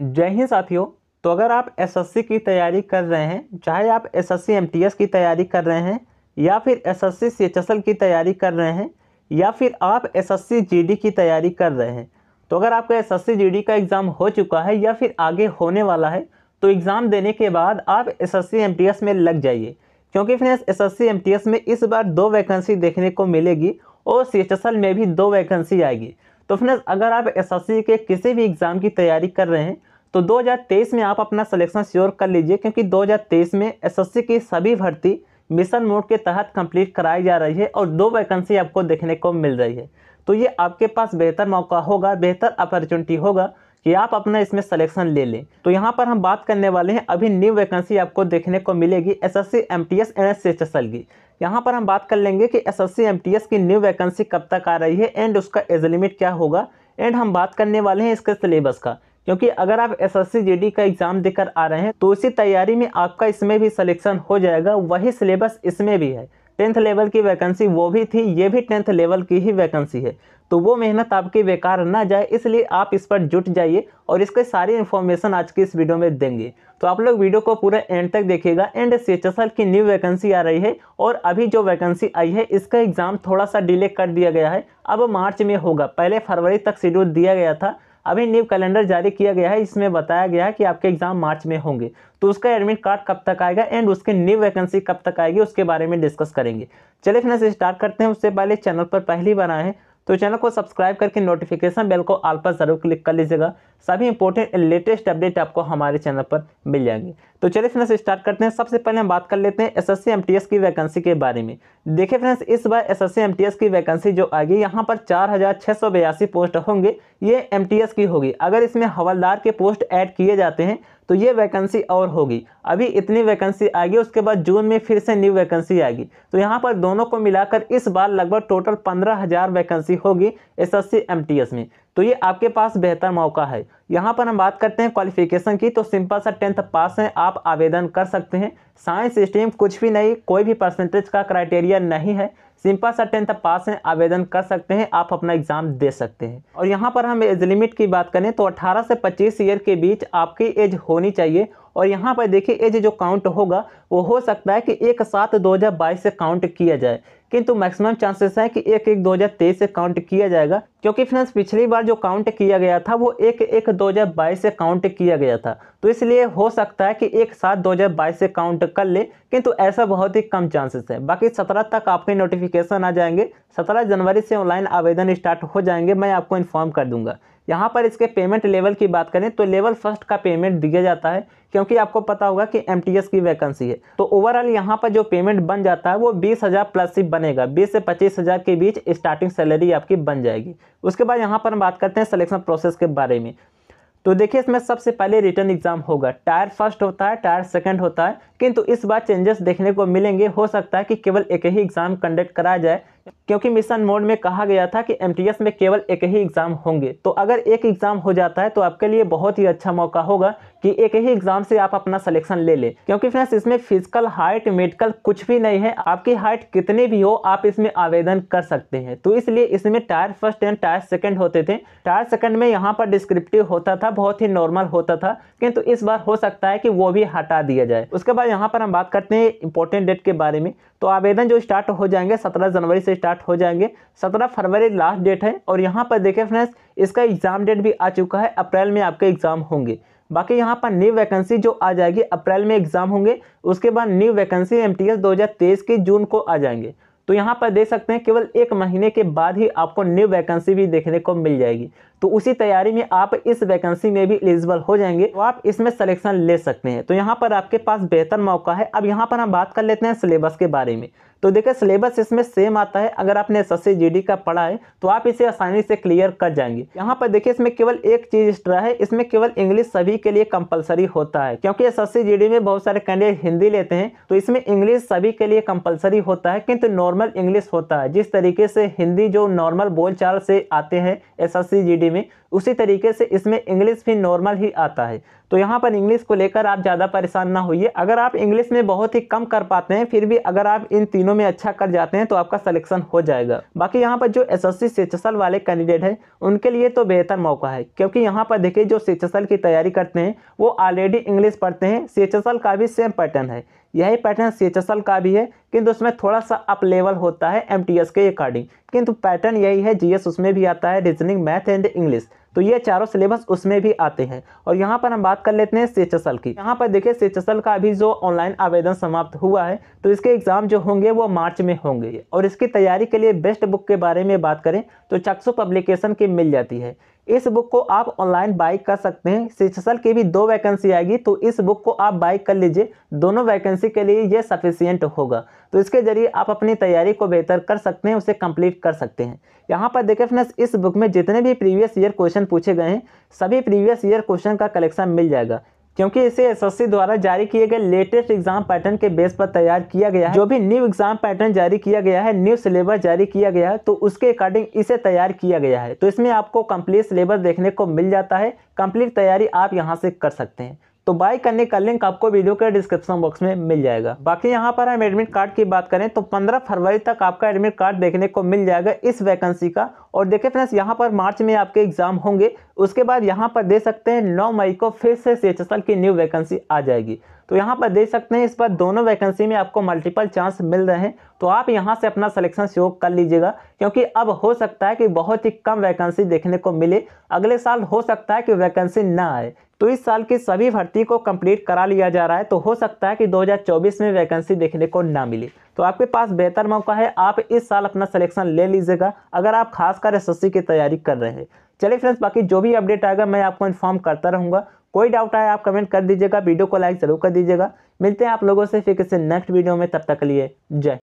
जय हिंद साथियों तो अगर आप एसएससी की तैयारी कर रहे हैं चाहे आप एसएससी एमटीएस की तैयारी कर रहे हैं या फिर एसएससी सीएचएसएल की तैयारी कर रहे हैं या फिर आप एसएससी जीडी की तैयारी कर रहे हैं तो अगर आपका एसएससी जीडी का एग्ज़ाम हो चुका है या फिर आगे होने वाला है तो एग्ज़ाम देने के बाद आप टी एस में लग जाइए क्योंकि एम टी एस में इस बार दो वैकेंसी देखने को मिलेगी और एल में भी दो वैकेंसी आएगी तो फ्रेंड्स अगर आप एसएससी के किसी भी एग्ज़ाम की तैयारी कर रहे हैं तो 2023 में आप अपना सिलेक्शन श्योर कर लीजिए क्योंकि 2023 में एसएससी की सभी भर्ती मिशन मोड के तहत कंप्लीट कराई जा रही है और दो वैकेंसी आपको देखने को मिल रही है तो ये आपके पास बेहतर मौका होगा बेहतर अपॉर्चुनिटी होगा कि आप अपना इसमें सिलेक्शन ले लें तो यहाँ पर हम बात करने वाले हैं अभी न्यू वैकेंसी आपको देखने को मिलेगी S S C M T S N S H S L की यहाँ पर हम बात कर लेंगे कि S S C M T S की न्यू वैकेंसी कब तक आ रही है एंड उसका एज लिमिट क्या होगा एंड हम बात करने वाले हैं इसके सिलेबस का क्योंकि अगर आप एस एस का एग्ज़ाम देकर आ रहे हैं तो उसी तैयारी में आपका इसमें भी सिलेक्शन हो जाएगा वही सिलेबस इसमें भी है टेंथ लेवल की वैकेंसी वो भी थी ये भी टेंथ लेवल की ही वैकेंसी है तो वो मेहनत आपकी बेकार ना जाए इसलिए आप इस पर जुट जाइए और इसके सारी इन्फॉर्मेशन आज की इस वीडियो में देंगे तो आप लोग वीडियो को पूरा एंड तक देखिएगा एंड सी एच की न्यू वैकेंसी आ रही है और अभी जो वैकेंसी आई है इसका एग्ज़ाम थोड़ा सा डिले कर दिया गया है अब मार्च में होगा पहले फरवरी तक शेड्यूल दिया गया था अभी न्यू कैलेंडर जारी किया गया है इसमें बताया गया है कि आपके एग्जाम मार्च में होंगे तो उसका एडमिट कार्ड कब तक आएगा एंड उसके न्यू वैकेंसी कब तक आएगी उसके बारे में डिस्कस करेंगे चलिए फिर स्टार्ट करते हैं उससे पहले चैनल पर पहली बार आए तो चैनल को सब्सक्राइब करके नोटिफिकेशन बेल को आल पर जरूर क्लिक कर लीजिएगा सभी इंपॉर्टेंट लेटेस्ट अपडेट आपको हमारे चैनल पर मिल जाएंगे तो चलिए फ्रेंड्स स्टार्ट करते हैं सबसे पहले हम बात कर लेते हैं एसएससी एमटीएस की वैकेंसी के बारे में देखिए फ्रेंड्स इस बार एसएससी एमटीएस की वैकेंसी जो आएगी यहाँ पर चार पोस्ट होंगे ये एमटीएस की होगी अगर इसमें हवलदार के पोस्ट ऐड किए जाते हैं तो ये वैकेंसी और होगी अभी इतनी वैकेंसी आएगी उसके बाद जून में फिर से न्यू वैकेंसी आएगी तो यहाँ पर दोनों को मिलाकर इस बार लगभग टोटल पंद्रह हज़ार वैकेंसी होगी एस एस में तो ये आपके पास बेहतर मौका है यहाँ पर हम बात करते हैं क्वालिफिकेशन की तो सिंपल सा टेंथ पास हैं आप आवेदन कर सकते हैं साइंस स्ट्रीम कुछ भी नहीं कोई भी परसेंटेज का क्राइटेरिया नहीं है सिंपल सा टेंथ पास हैं आवेदन कर सकते हैं आप अपना एग्ज़ाम दे सकते हैं और यहाँ पर हम एज लिमिट की बात करें तो अट्ठारह से पच्चीस ईयर के बीच आपकी एज होनी चाहिए और यहाँ पर देखिए ये जो काउंट होगा वो हो सकता है कि एक सात दो हज़ार बाईस से काउंट किया जाए किंतु मैक्सिमम चांसेस है कि एक एक दो हज़ार तेईस से काउंट किया जाएगा क्योंकि फ्रेंड्स पिछली बार जो काउंट किया गया था वो एक एक दो हज़ार बाईस से काउंट किया गया था तो इसलिए हो सकता है कि एक सात दो हज़ार बाईस से काउंट कर ले किंतु ऐसा बहुत ही कम चांसेस है बाकी सत्रह तक आपके नोटिफिकेशन आ जाएंगे सत्रह जनवरी से ऑनलाइन आवेदन स्टार्ट हो जाएंगे मैं आपको इन्फॉर्म कर दूंगा यहाँ पर इसके पेमेंट लेवल की बात करें तो लेवल फर्स्ट का पेमेंट दिया जाता है क्योंकि आपको पता होगा कि एम की वैकेंसी है तो ओवरऑल यहाँ पर जो पेमेंट बन जाता है वो बीस हज़ार प्लस ही बनेगा बीस से पच्चीस हज़ार के बीच स्टार्टिंग सैलरी आपकी बन जाएगी उसके बाद यहाँ पर हम बात करते हैं सलेक्शन प्रोसेस के बारे में तो देखिए इसमें सबसे पहले रिटर्न एग्जाम होगा टायर फर्स्ट होता है टायर सेकंड होता है किंतु इस बार चेंजेस देखने को मिलेंगे हो सकता है कि केवल एक ही एग्ज़ाम कंडक्ट कराया जाए क्योंकि मिशन मोड में कहा गया था कि एम में केवल एक ही एग्ज़ाम होंगे तो अगर एक एग्ज़ाम हो जाता है तो आपके लिए बहुत ही अच्छा मौका होगा कि एक ही एग्ज़ाम से आप अपना सिलेक्शन ले लें क्योंकि फ्रेंड्स इसमें फिजिकल हाइट मेडिकल कुछ भी नहीं है आपकी हाइट कितनी भी हो आप इसमें आवेदन कर सकते हैं तो इसलिए इसमें tier first and tier second होते थे टायर सेकेंड में यहाँ पर डिस्क्रिप्टिव होता था बहुत ही नॉर्मल होता था किंतु इस बार हो सकता है कि वो भी हटा दिया जाए उसके बाद यहाँ पर हम बात करते हैं इंपॉर्टेंट डेट के बारे में तो आवेदन जो स्टार्ट हो जाएंगे सत्रह जनवरी से स्टार्ट हो जाएंगे सत्रह फरवरी लास्ट डेट है और यहाँ पर देखें फ्रेंड्स इसका एग्ज़ाम डेट भी आ चुका है अप्रैल में आपके एग्ज़ाम होंगे बाकी यहाँ पर न्यू वैकेंसी जो आ जाएगी अप्रैल में एग्ज़ाम होंगे उसके बाद न्यू वैकेंसी एम टी के जून को आ जाएंगे तो यहाँ पर देख सकते हैं केवल एक महीने के बाद ही आपको न्यू वैकेंसी भी देखने को मिल जाएगी तो उसी तैयारी में आप इस वैकेंसी में भी एलिजिबल हो जाएंगे तो आप इसमें सिलेक्शन ले सकते हैं तो यहाँ पर आपके पास बेहतर मौका है अब यहाँ पर हम बात कर लेते हैं सिलेबस के बारे में तो देखिए सिलेबस इसमें सेम आता है अगर आपने एस एस का पढ़ा है तो आप इसे आसानी से क्लियर कर जाएंगे यहाँ पर देखिए इसमें केवल एक चीज़ एक्स्ट्रा है इसमें केवल इंग्लिश सभी के लिए कंपलसरी होता है क्योंकि एस एस में बहुत सारे कैंडिडेट हिंदी लेते हैं तो इसमें इंग्लिश सभी के लिए कंपलसरी होता है किंतु नॉर्मल इंग्लिश होता है जिस तरीके से हिंदी जो नॉर्मल बोल से आते हैं एस एस eğilimi उसी तरीके से इसमें इंग्लिश भी नॉर्मल ही आता है तो यहाँ पर इंग्लिश को लेकर आप ज़्यादा परेशान ना होइए अगर आप इंग्लिश में बहुत ही कम कर पाते हैं फिर भी अगर आप इन तीनों में अच्छा कर जाते हैं तो आपका सलेक्शन हो जाएगा बाकी यहाँ पर जो एस एस सी सेचसल वाले कैंडिडेट हैं उनके लिए तो बेहतर मौका है क्योंकि यहाँ पर देखिए जो सेचसल की तैयारी करते हैं वो ऑलरेडी इंग्लिश पढ़ते हैं सेचसल का भी सेम पैटर्न है यही पैटर्न एल का भी है किंतु उसमें थोड़ा सा अप लेवल होता है एम के अकॉर्डिंग किंतु पैटर्न यही है जीएस उसमें भी आता है रीजनिंग मैथ एंड इंग्लिश तो ये चारों सिलेबस उसमें भी आते हैं और यहाँ पर हम बात कर लेते हैं सेचसल की यहाँ पर देखिए सेचसल का अभी जो ऑनलाइन आवेदन समाप्त हुआ है तो इसके एग्ज़ाम जो होंगे वो मार्च में होंगे और इसकी तैयारी के लिए बेस्ट बुक के बारे में बात करें तो चक्सु पब्लिकेशन की मिल जाती है इस बुक को आप ऑनलाइन बाई कर सकते हैं शिक्षसल की भी दो वैकेंसी आएगी तो इस बुक को आप बाई कर लीजिए दोनों वैकेंसी के लिए ये सफिशियंट होगा तो इसके जरिए आप अपनी तैयारी को बेहतर कर सकते हैं उसे कंप्लीट कर सकते हैं यहाँ पर देखें फ्रेंड्स इस बुक में जितने भी प्रीवियस ईयर क्वेश्चन पूछे गए हैं सभी प्रीवियस ईयर क्वेश्चन का कलेक्शन मिल जाएगा क्योंकि इसे एसएससी द्वारा जारी किए गए लेटेस्ट एग्जाम पैटर्न के बेस पर तैयार किया गया है जो भी न्यू एग्जाम पैटर्न जारी किया गया है न्यू सिलेबस जारी किया गया है तो उसके अकॉर्डिंग इसे तैयार किया गया है तो इसमें आपको कंप्लीट सिलेबस देखने को मिल जाता है कंप्लीट तैयारी आप यहाँ से कर सकते हैं तो बाय करने का लिंक आपको वीडियो के डिस्क्रिप्शन बॉक्स में मिल जाएगा बाकी यहाँ पर हम एडमिट कार्ड की बात करें तो पंद्रह फरवरी तक आपका एडमिट कार्ड देखने को मिल जाएगा इस वैकेंसी का और देखिए फ्रेंड्स यहाँ पर मार्च में आपके एग्जाम होंगे उसके बाद यहाँ पर दे सकते हैं नौ मई को फिर से सी की न्यू वैकेंसी आ जाएगी तो यहाँ पर देख सकते हैं इस पर दोनों वैकेंसी में आपको मल्टीपल चांस मिल रहे हैं तो आप यहाँ से अपना सिलेक्शन शो कर लीजिएगा क्योंकि अब हो सकता है कि बहुत ही कम वैकेंसी देखने को मिले अगले साल हो सकता है कि वैकेंसी ना आए तो इस साल की सभी भर्ती को कंप्लीट करा लिया जा रहा है तो हो सकता है कि 2024 में वैकेंसी देखने को ना मिले तो आपके पास बेहतर मौका है आप इस साल अपना सिलेक्शन ले लीजिएगा अगर आप खासकर एस की तैयारी कर रहे हैं चलिए फ्रेंड्स बाकी जो भी अपडेट आएगा मैं आपको इन्फॉर्म करता रहूँगा कोई डाउट आए आप कमेंट कर दीजिएगा वीडियो को लाइक जरूर कर दीजिएगा मिलते हैं आप लोगों से फिर किसी नेक्स्ट वीडियो में तब तक लिए जय